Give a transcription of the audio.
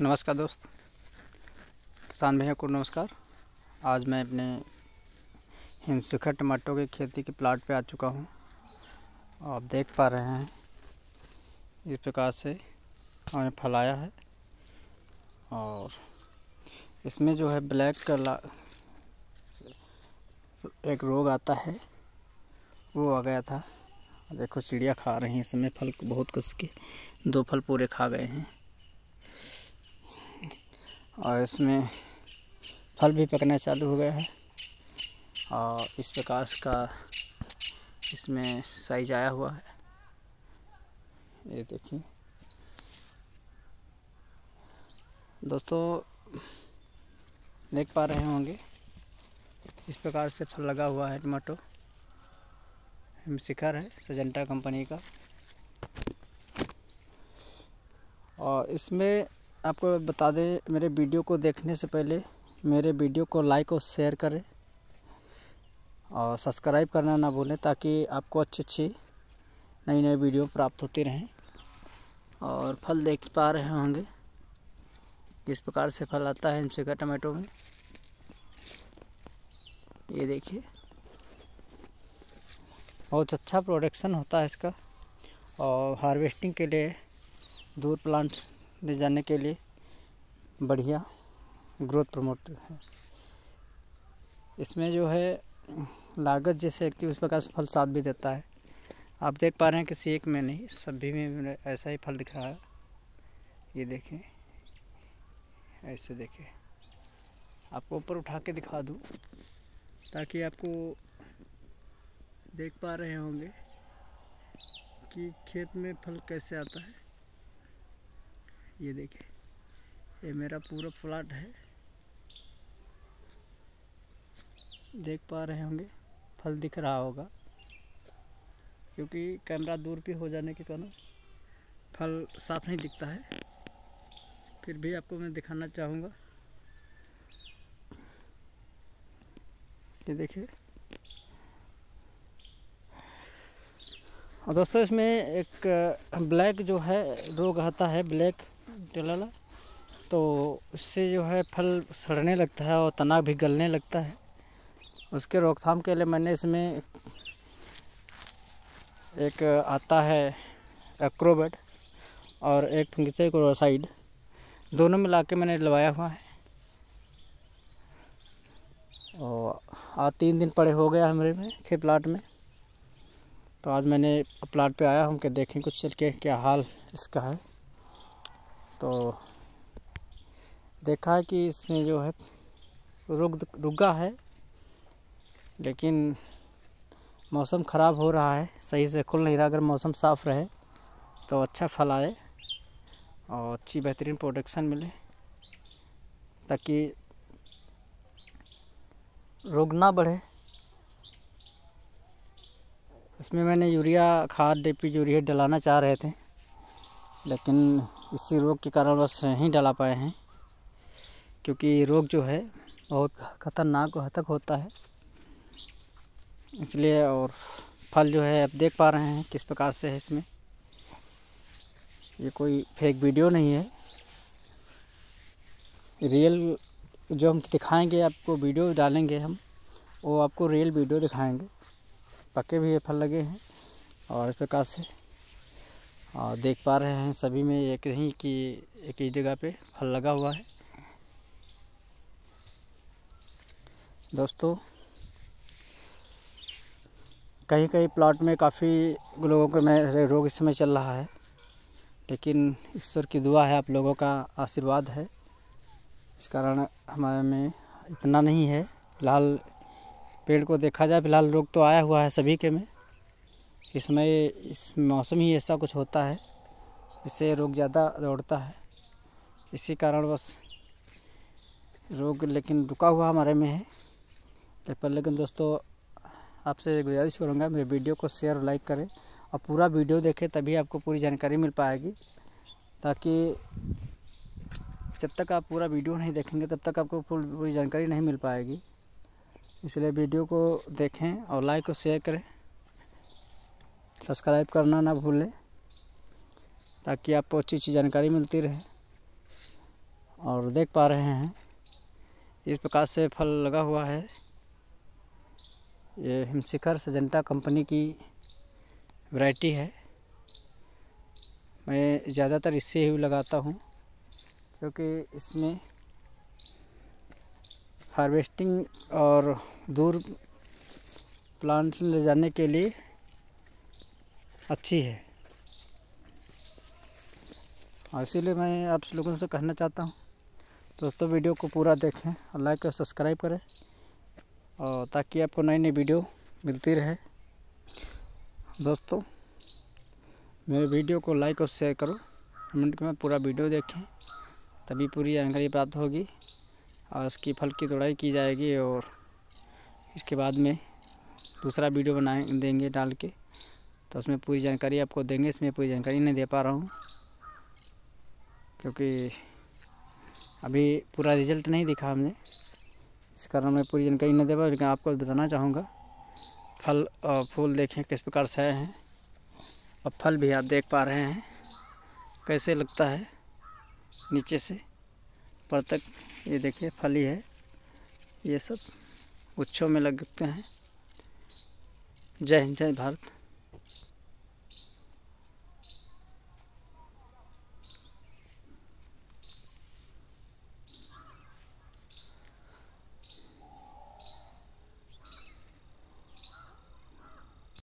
नमस्कार दोस्त किसान भैया को नमस्कार आज मैं अपने हिमसुखा टमाटो की खेती के प्लाट पे आ चुका हूँ आप देख पा रहे हैं इस प्रकार से हमने फलाया है और इसमें जो है ब्लैक कला एक रोग आता है वो आ गया था देखो चिड़िया खा रही हैं इस समय फल बहुत कस के दो फल पूरे खा गए हैं और इसमें फल भी पकना चालू हो गया है और इस प्रकार का इसमें साइज आया हुआ है ये देखिए दोस्तों देख पा रहे होंगे इस प्रकार से फल लगा हुआ है टमाटो हम शिखर है सजेंटा कंपनी का और इसमें आपको बता दें मेरे वीडियो को देखने से पहले मेरे वीडियो को लाइक और शेयर करें और सब्सक्राइब करना ना भूलें ताकि आपको अच्छी अच्छी नई नई वीडियो प्राप्त होती रहें और फल देख पा रहे होंगे किस प्रकार से फल आता है इनसे का टमाटो में ये देखिए बहुत अच्छा प्रोडक्शन होता है इसका और हार्वेस्टिंग के लिए दूर प्लांट्स ले जाने के लिए बढ़िया ग्रोथ प्रमोट है इसमें जो है लागत जैसे एक्टिव उस प्रकार से फल साथ भी देता है आप देख पा रहे हैं किसी एक में नहीं सभी में ऐसा ही फल दिख रहा है ये देखें ऐसे देखें आपको ऊपर उठा के दिखा दूँ ताकि आपको देख पा रहे होंगे कि खेत में फल कैसे आता है ये देखें ये मेरा पूरा प्लाट है देख पा रहे होंगे फल दिख रहा होगा क्योंकि कैमरा दूर भी हो जाने के कारण फल साफ नहीं दिखता है फिर भी आपको मैं दिखाना चाहूँगा ये देखिए और दोस्तों इसमें एक ब्लैक जो है रोग आता है ब्लैक जलाला तो उससे जो है फल सड़ने लगता है और तना भी गलने लगता है उसके रोकथाम के लिए मैंने इसमें एक आता है एक्रोबेट और एक फिंगसे क्रोसाइड दोनों मिला के मैंने लगाया हुआ है और आज तीन दिन पड़े हो गया है मेरे में खेप प्लाट में तो आज मैंने प्लाट पे आया हूँ कि देखें कुछ चल के क्या हाल इसका है तो देखा है कि इसमें जो है रुक रुका है लेकिन मौसम ख़राब हो रहा है सही से खुल नहीं रहा अगर मौसम साफ़ रहे तो अच्छा फल आए और अच्छी बेहतरीन प्रोडक्शन मिले ताकि रोग ना बढ़े इसमें मैंने यूरिया खाद डी पी यूरिया डलाना चाह रहे थे लेकिन इसी रोग के कारण बस नहीं डला पाए हैं क्योंकि रोग जो है बहुत खतरनाक घातक होता है इसलिए और फल जो है आप देख पा रहे हैं किस प्रकार से है इसमें ये कोई फेक वीडियो नहीं है रियल जो हम दिखाएंगे आपको वीडियो डालेंगे हम वो आपको रियल वीडियो दिखाएंगे पके भी ये फल लगे हैं और इस प्रकार से और देख पा रहे हैं सभी में एक ही कि एक ही जगह पे फल लगा हुआ है दोस्तों कहीं कहीं प्लाट में काफ़ी लोगों को मैं रोग इस समय चल रहा है लेकिन ईश्वर की दुआ है आप लोगों का आशीर्वाद है इस कारण हमारे में इतना नहीं है फिलहाल पेड़ को देखा जाए फिलहाल रोग तो आया हुआ है सभी के में इसमें इस मौसम ही ऐसा कुछ होता है इससे रोग ज़्यादा दौड़ता है इसी कारण बस रोग लेकिन रुका हुआ हमारे में है तो पर लेकिन दोस्तों आपसे गुजारिश करूँगा मेरे वीडियो को शेयर लाइक करें और पूरा वीडियो देखें तभी आपको पूरी जानकारी मिल पाएगी ताकि जब तक आप पूरा वीडियो नहीं देखेंगे तब तक आपको पूरी जानकारी नहीं मिल पाएगी इसलिए वीडियो को देखें और लाइक और शेयर करें सब्सक्राइब करना ना भूलें ताकि आपको अच्छी अच्छी जानकारी मिलती रहे और देख पा रहे हैं इस प्रकार से फल लगा हुआ है ये हिमशिखर सजनता कंपनी की वैरायटी है मैं ज़्यादातर इससे ही लगाता हूँ क्योंकि इसमें हार्वेस्टिंग और दूर प्लांट ले जाने के लिए अच्छी है और इसीलिए मैं आप लोगों से कहना चाहता हूँ दोस्तों वीडियो को पूरा देखें और लाइक और सब्सक्राइब करें और ताकि आपको नई नई वीडियो मिलती रहे दोस्तों मेरे वीडियो को लाइक और शेयर करो कमेंट में पूरा वीडियो देखें तभी पूरी जानकारी प्राप्त होगी और इसकी फल की तोड़ाई की जाएगी और इसके बाद में दूसरा वीडियो बनाए देंगे डाल के तो उसमें पूरी जानकारी आपको देंगे इसमें पूरी जानकारी नहीं दे पा रहा हूँ क्योंकि अभी पूरा रिजल्ट नहीं दिखा हमने इस कारण मैं पूरी जानकारी नहीं दे पा लेकिन आपको बताना चाहूँगा फल और फूल देखें किस प्रकार से आए हैं और फल भी आप देख पा रहे हैं कैसे लगता है नीचे से पर तक ये देखिए फली है ये सब उत्सव में लगते हैं जय हिंद जय भारत